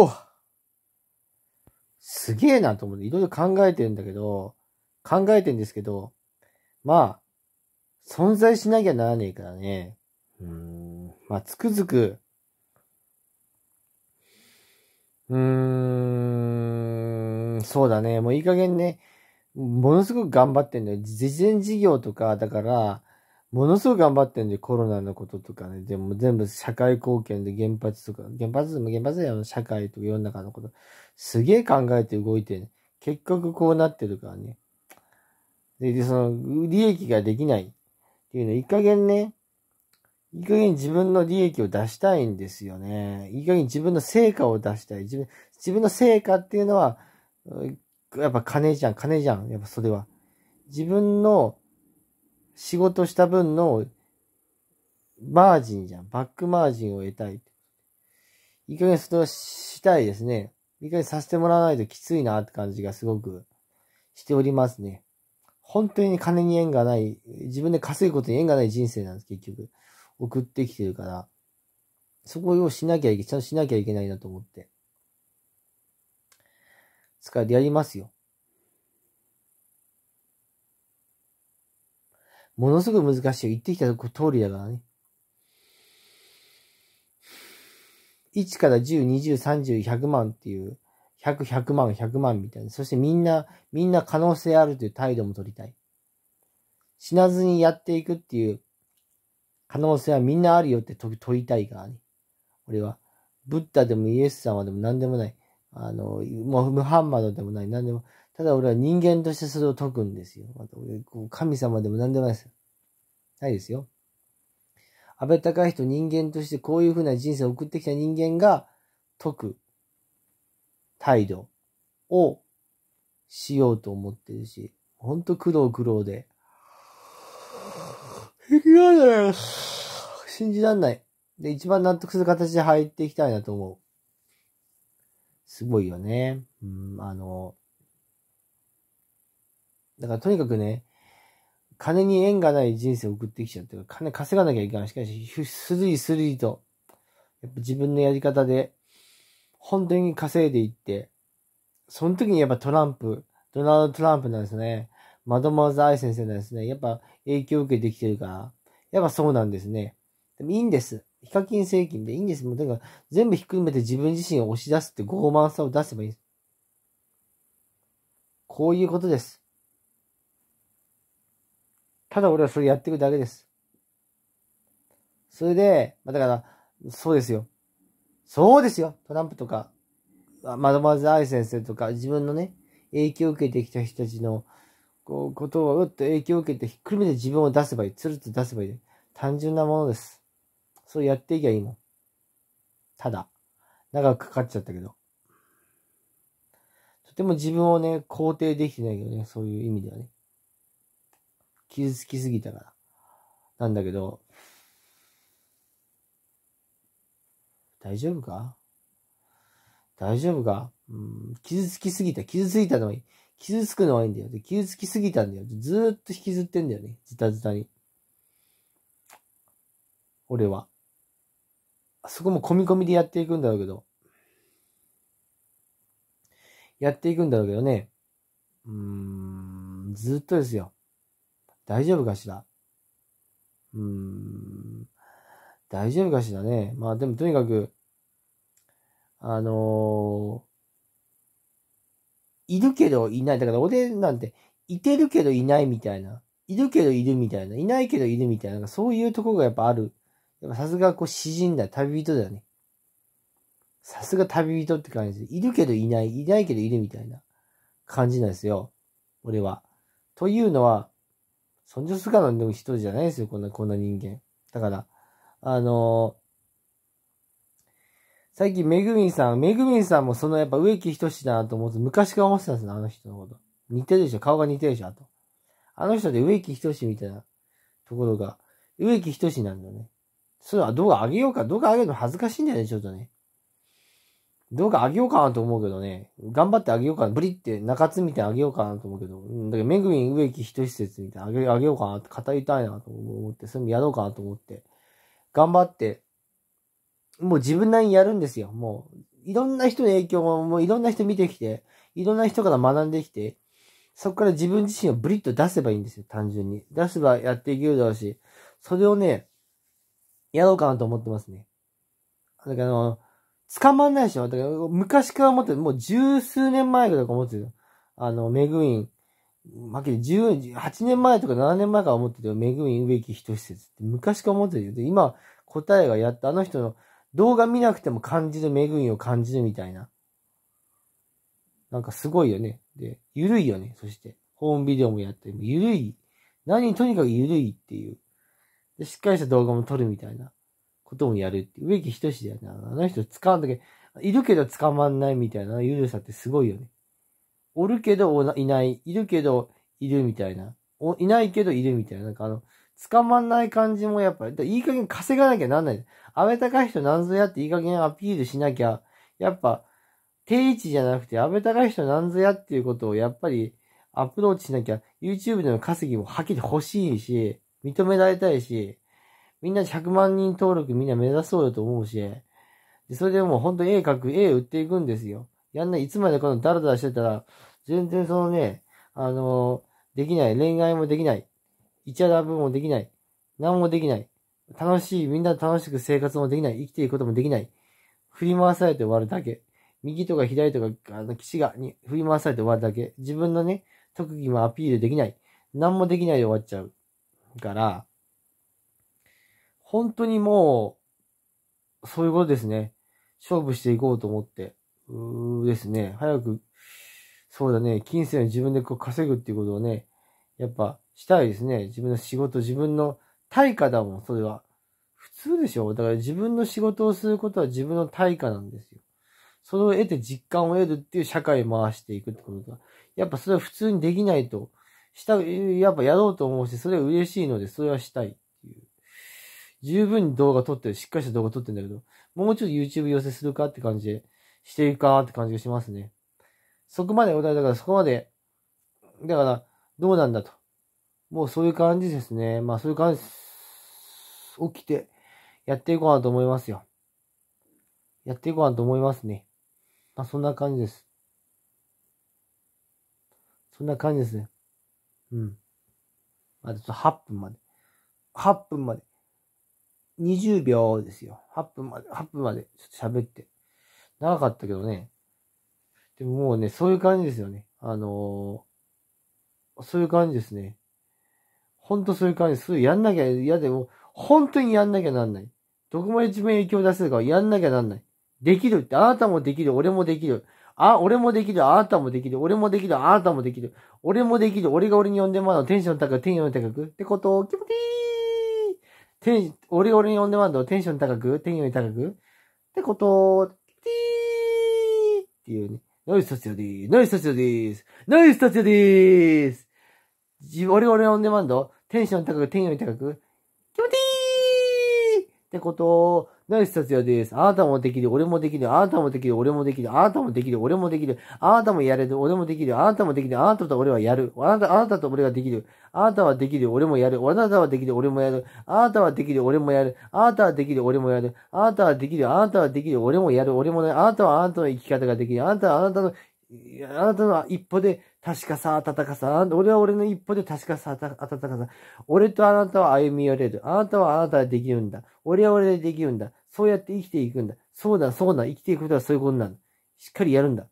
おすげえなと思って、いろいろ考えてるんだけど、考えてんですけど、まあ、存在しなきゃならねえからね。うん。まあ、つくづく、うーん、そうだね。もういい加減ね、ものすごく頑張ってんだよ。事前事業とか、だから、ものすごく頑張ってんで、コロナのこととかね、でも全部社会貢献で原発とか、原発でも原発だよ、社会とか世の中のこと、すげえ考えて動いて、ね、結局こうなってるからね。で、でその、利益ができないっていうの、いい加減ね、いい加減自分の利益を出したいんですよね。いい加減自分の成果を出したい。自分、自分の成果っていうのは、やっぱ金じゃん、金じゃん、やっぱそれは。自分の仕事した分のマージンじゃん。バックマージンを得たい。いい加減それをしたいですね。いい加減させてもらわないときついなって感じがすごくしておりますね。本当に金に縁がない、自分で稼ぐことに縁がない人生なんです、結局。送ってきてるから。そこをしなきゃいけ、ちゃんとしなきゃいけないなと思って。使いてやりますよ。ものすごい難しい。言ってきた通りだからね。1から10、20、30、100万っていう、100、100万、100万みたいな。そしてみんな、みんな可能性あるという態度も取りたい。死なずにやっていくっていう可能性はみんなあるよって問いたいからね。俺は、ブッダでもイエス様でも何でもない。あの、もうムハンマドでもない。何でも、ただ俺は人間としてそれを解くんですよ。神様でも何でもないです。ないですよ。安倍隆人人間としてこういうふうな人生を送ってきた人間が解く態度をしようと思ってるし、ほんと苦労苦労で。信じらんない。で、一番納得する形で入っていきたいなと思う。すごいよね。うん、あの、だからとにかくね、金に縁がない人生を送ってきちゃってる。金稼がなきゃいかん。しかし、スリりスるりと、やっぱ自分のやり方で、本当に稼いでいって、その時にやっぱトランプ、ドナルド・トランプなんですね。マドマーズ・アイ先生なんですね。やっぱ影響を受けてきてるから、やっぱそうなんですね。でもいいんです。ヒカキン正金でいいんです。もうだから全部ひっくるめて自分自身を押し出すって傲慢さを出せばいいこういうことです。ただ俺はそれやっていくだけです。それで、まあ、だから、そうですよ。そうですよ。トランプとか、マドマーズ・アイ先生とか、自分のね、影響を受けてきた人たちの、こう、ことをうっと影響を受けて、ひっくるめて自分を出せばいい。つるっと出せばいい。単純なものです。そうやっていけばいいもん。ただ、長くかかっちゃったけど。とても自分をね、肯定できてないよね。そういう意味ではね。傷つきすぎたから。なんだけど、大丈夫か大丈夫かうん、傷つきすぎた。傷ついたのはいい。傷つくのはいいんだよ。で、傷つきすぎたんだよ。ずーっと引きずってんだよね。ズタズタに。俺は。そこも込み込みでやっていくんだろうけど。やっていくんだろうけどね。うーん、ずっとですよ。大丈夫かしらうーん。大丈夫かしらね。まあでもとにかく、あのー、いるけどいない。だから俺なんて、いてるけどいないみたいな。いるけどいるみたいな。いないけどいるみたいな。そういうとこがやっぱある。やっぱさすがこう詩人だ。旅人だよね。さすが旅人って感じで。いるけどいない。いないけどいるみたいな感じなんですよ。俺は。というのは、尊重するかなんでも人じゃないですよ、こんな、こんな人間。だから、あのー、最近、めぐみんさん、めぐみんさんもそのやっぱ植木しだなと思って、昔から思ってたんですよ、あの人のこと。似てるでしょ、顔が似てるでしょ、あと。あの人で植木しみたいなところが、植木しなんだよね。それは動画上げようか、動画上げるの恥ずかしいんだよね、ちょっとね。どうかあげようかなと思うけどね。頑張ってあげようかな。ブリって中津みたいにあげようかなと思うけど。うん、だけど、めぐみ植木一施設みたいなあげあげようかなって語りたいなと思って、それもやろうかなと思って。頑張って、もう自分なりにやるんですよ。もう、いろんな人の影響も、もういろんな人見てきて、いろんな人から学んできて、そこから自分自身をブリッと出せばいいんですよ、単純に。出せばやっていけるだろうし、それをね、やろうかなと思ってますね。だけど、捕まんないし、昔から思ってる、もう十数年前かか思ってる。あの、メグウィン。まけ十、8年前とか7年前から思ってるよ。メグウィン植木等施設って昔から思ってるで、今、答えがやった。あの人の動画見なくても感じるメグウィンを感じるみたいな。なんかすごいよね。で、ゆるいよね。そして、ホームビデオもやって、ゆるい。何とにかくゆるいっていう。で、しっかりした動画も撮るみたいな。こともやるって植木等だよな。あの人使うんだけど、いるけど捕まんないみたいなゆるさってすごいよね。おるけどいない、いるけどいるみたいな。おいないけどいるみたいな。なんかあの、捕まんない感じもやっぱり、いい加減稼がなきゃなんない。た。かい人なんぞやっていい加減アピールしなきゃ、やっぱ、定位置じゃなくてた。かい人なんぞやっていうことをやっぱりアプローチしなきゃ、YouTube での稼ぎもはっきり欲しいし、認められたいし、みんな100万人登録みんな目指そうよと思うし、でそれでもうほんと絵描く、絵売っていくんですよ。やんない、いつまでこのダラダラしてたら、全然そのね、あのできない、恋愛もできない、イチャラブもできない、何もできない、楽しい、みんな楽しく生活もできない、生きていくこともできない、振り回されて終わるだけ。右とか左とか、あの、岸が、に振り回されて終わるだけ。自分のね、特技もアピールできない。何もできないで終わっちゃう。から、本当にもう、そういうことですね。勝負していこうと思って。うーですね。早く、そうだね。金銭を自分でこう稼ぐっていうことをね、やっぱしたいですね。自分の仕事、自分の対価だもん、それは。普通でしょだから自分の仕事をすることは自分の対価なんですよ。それを得て実感を得るっていう社会を回していくってことが。やっぱそれは普通にできないと。した、やっぱやろうと思うし、それは嬉しいので、それはしたい。十分に動画撮ってる、しっかりした動画撮ってるんだけど、もうちょっと YouTube 寄せするかって感じで、していくかって感じがしますね。そこまで、お題だからそこまで、だから、どうなんだと。もうそういう感じですね。まあそういう感じ、起きて、やっていこうかなと思いますよ。やっていこうかなと思いますね。まあそんな感じです。そんな感じですね。うん。まあと8分まで。8分まで。20秒ですよ。8分まで、8分まで、ちょっと喋って。長かったけどね。でももうね、そういう感じですよね。あのー、そういう感じですね。ほんとそういう感じ。そす。やんなきゃ嫌でも、本当にやんなきゃなんない。どこまで自分影響を出せるかやんなきゃなんない。できるって、あなたもできる、俺もできる。あ、俺もできる、あなたもできる、俺もできる、あなたもできる。俺もできる、俺が俺に呼んでもらうのテンション高く、テンション高く。ってことを気持ちいいテン、オリオリオンデマンド、テンション高く、テンより高く、ってことティーっていうね。ノイスタチオでーす。ノイスタチオでーす。ノイスタチオでーす。オリオリオンデマンド、テンション高く、テンより高く、気持ちいいってことナイス達也です。あなたもできる、俺もできる、あなたもできる、俺もできる、あなたもできる、俺もできる、あなたもやれる、俺もできる、あなたもできる、あなたと俺はやる、あなた、あなたと俺ができる、あなたはできる、俺もやる、あなたはできる、俺もやる、あなたはできる、俺もやる、あなたはできる、俺もやる、あなたはできる、あなたはできる、俺もやる、俺もね、あなたはあなたの生き方ができる、あなたはあなたの、あなたの一歩で確かさ、温かさ。俺は俺の一歩で確かさ、温かさ。俺とあなたは歩み寄れる。あなたはあなたはできるんだ。俺は俺でできるんだ。そうやって生きていくんだ。そうだ、そうだ、生きていくことはそういうことなんだ。しっかりやるんだ。